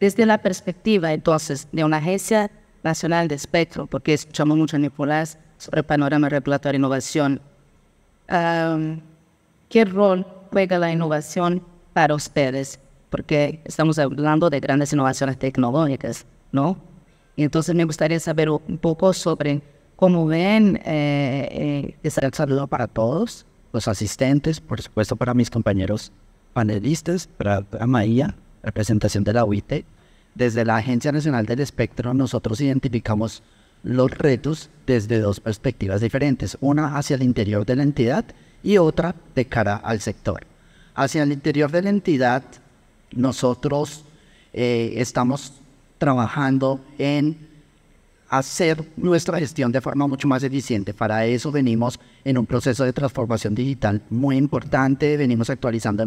Desde la perspectiva, entonces, de una agencia nacional de espectro, porque escuchamos mucho en Nicolás sobre el panorama regulatorio e innovación, ¿qué rol juega la innovación para ustedes? Porque estamos hablando de grandes innovaciones tecnológicas, ¿no? Y entonces me gustaría saber un poco sobre cómo ven eh, eh saludo para todos los asistentes, por supuesto para mis compañeros panelistas, para Maía, representación de la UIT, desde la Agencia Nacional del Espectro nosotros identificamos los retos desde dos perspectivas diferentes, una hacia el interior de la entidad y otra de cara al sector. Hacia el interior de la entidad nosotros eh, estamos trabajando en hacer nuestra gestión de forma mucho más eficiente. Para eso venimos en un proceso de transformación digital muy importante, venimos actualizando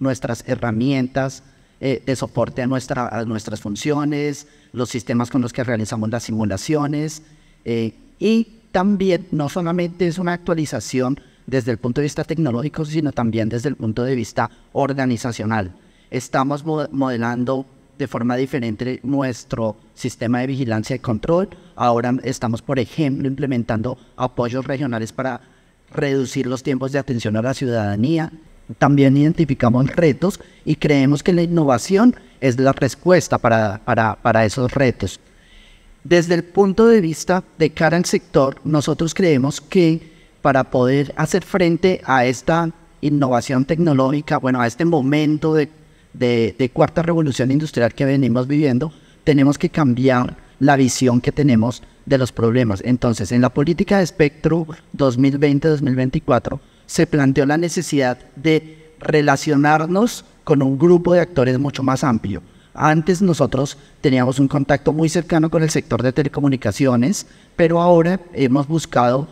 nuestras herramientas, eh, de soporte a, nuestra, nuestras funciones, los sistemas con los que realizamos las simulaciones. Eh, y también no solamente es una actualización desde el punto de vista tecnológico, sino también desde el punto de vista organizacional. Estamos modelando de forma diferente nuestro sistema de vigilancia y control. Ahora estamos, por ejemplo, implementando apoyos regionales para reducir los tiempos de atención a la ciudadanía también identificamos retos y creemos que la innovación es la respuesta para, esos retos. Desde el punto de vista de cara al sector, nosotros creemos que para poder hacer frente a esta innovación tecnológica, bueno, a este momento de, de, de, cuarta revolución industrial que venimos viviendo, tenemos que cambiar la visión que tenemos de los problemas. Entonces, en la política de espectro 2020-2024, se planteó la necesidad de relacionarnos con un grupo de actores mucho más amplio. Antes nosotros teníamos un contacto muy cercano con el sector de telecomunicaciones, pero ahora hemos buscado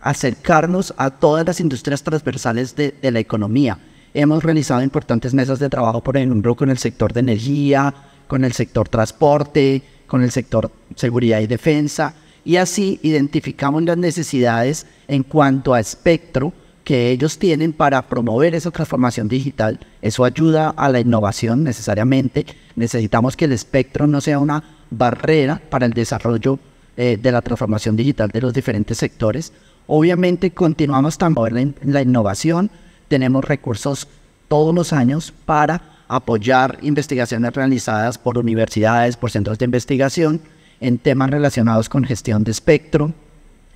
acercarnos a todas las industrias transversales de, la economía. Hemos realizado importantes mesas de trabajo, por ejemplo, con el sector de energía, con el sector transporte, con el sector seguridad y defensa, y así identificamos las necesidades en cuanto a espectro que ellos tienen para promover esa transformación digital. Eso ayuda a la innovación necesariamente. Necesitamos que el espectro no sea una barrera para el desarrollo eh, de la transformación digital de los diferentes sectores. Obviamente continuamos también la, la innovación. Tenemos recursos todos los años para apoyar investigaciones realizadas por universidades, por centros de investigación en temas relacionados con gestión de espectro,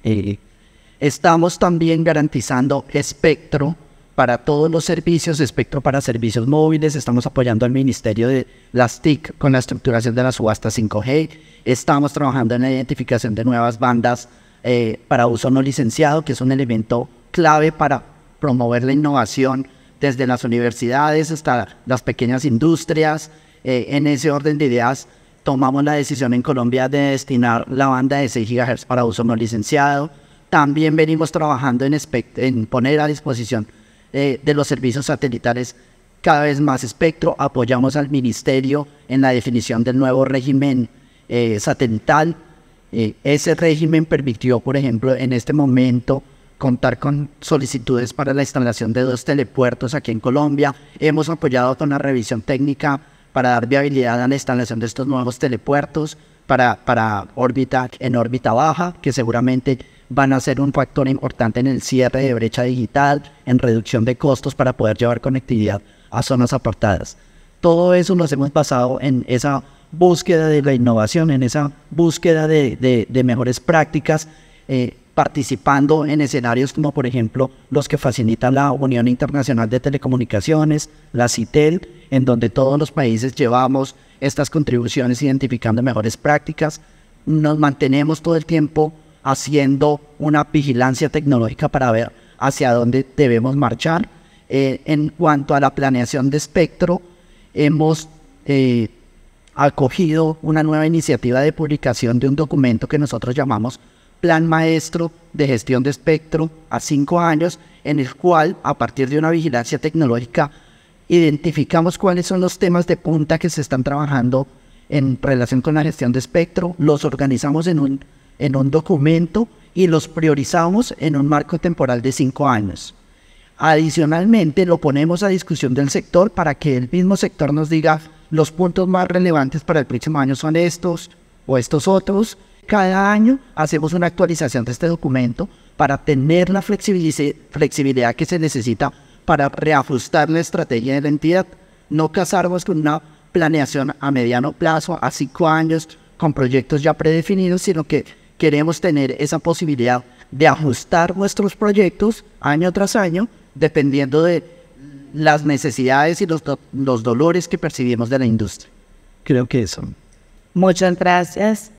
eh, Estamos también garantizando espectro para todos los servicios, espectro para servicios móviles, estamos apoyando al Ministerio de las TIC con la estructuración de la subasta 5G, estamos trabajando en la identificación de nuevas bandas eh, para uso no licenciado, que es un elemento clave para promover la innovación desde las universidades hasta las pequeñas industrias. Eh, en ese orden de ideas, tomamos la decisión en Colombia de destinar la banda de 6 GHz para uso no licenciado también venimos trabajando en, poner a disposición eh, de los servicios satelitales cada vez más espectro. Apoyamos al Ministerio en la definición del nuevo régimen eh, satelital. Eh, ese régimen permitió, por ejemplo, en este momento contar con solicitudes para la instalación de dos telepuertos aquí en Colombia. Hemos apoyado con la revisión técnica para dar viabilidad a la instalación de estos nuevos telepuertos para, para órbita en órbita baja, que seguramente van a ser un factor importante en el cierre de brecha digital, en reducción de costos para poder llevar conectividad a zonas apartadas. Todo eso nos hemos basado en esa búsqueda de la innovación, en esa búsqueda de, mejores prácticas, eh, participando en escenarios como por ejemplo los que facilita la Unión Internacional de Telecomunicaciones, la CITEL, en donde todos los países llevamos estas contribuciones identificando mejores prácticas. Nos mantenemos todo el tiempo haciendo una vigilancia tecnológica para ver hacia dónde debemos marchar. Eh, en cuanto a la planeación de espectro, hemos eh, acogido una nueva iniciativa de publicación de un documento que nosotros llamamos Plan Maestro de Gestión de Espectro a cinco años, en el cual, a partir de una vigilancia tecnológica, identificamos cuáles son los temas de punta que se están trabajando en relación con la gestión de espectro, los organizamos en un en un documento y los priorizamos en un marco temporal de cinco años. Adicionalmente, lo ponemos a discusión del sector para que el mismo sector nos diga los puntos más relevantes para el próximo año son estos o estos otros. Cada año hacemos una actualización de este documento para tener la flexibilidad que se necesita para reajustar la estrategia de la entidad. No casarnos con una planeación a mediano plazo, a cinco años, con proyectos ya predefinidos, sino que queremos tener esa posibilidad de ajustar nuestros proyectos año tras año, dependiendo de las necesidades y los, dolores que percibimos de la industria. Creo que eso. Muchas gracias.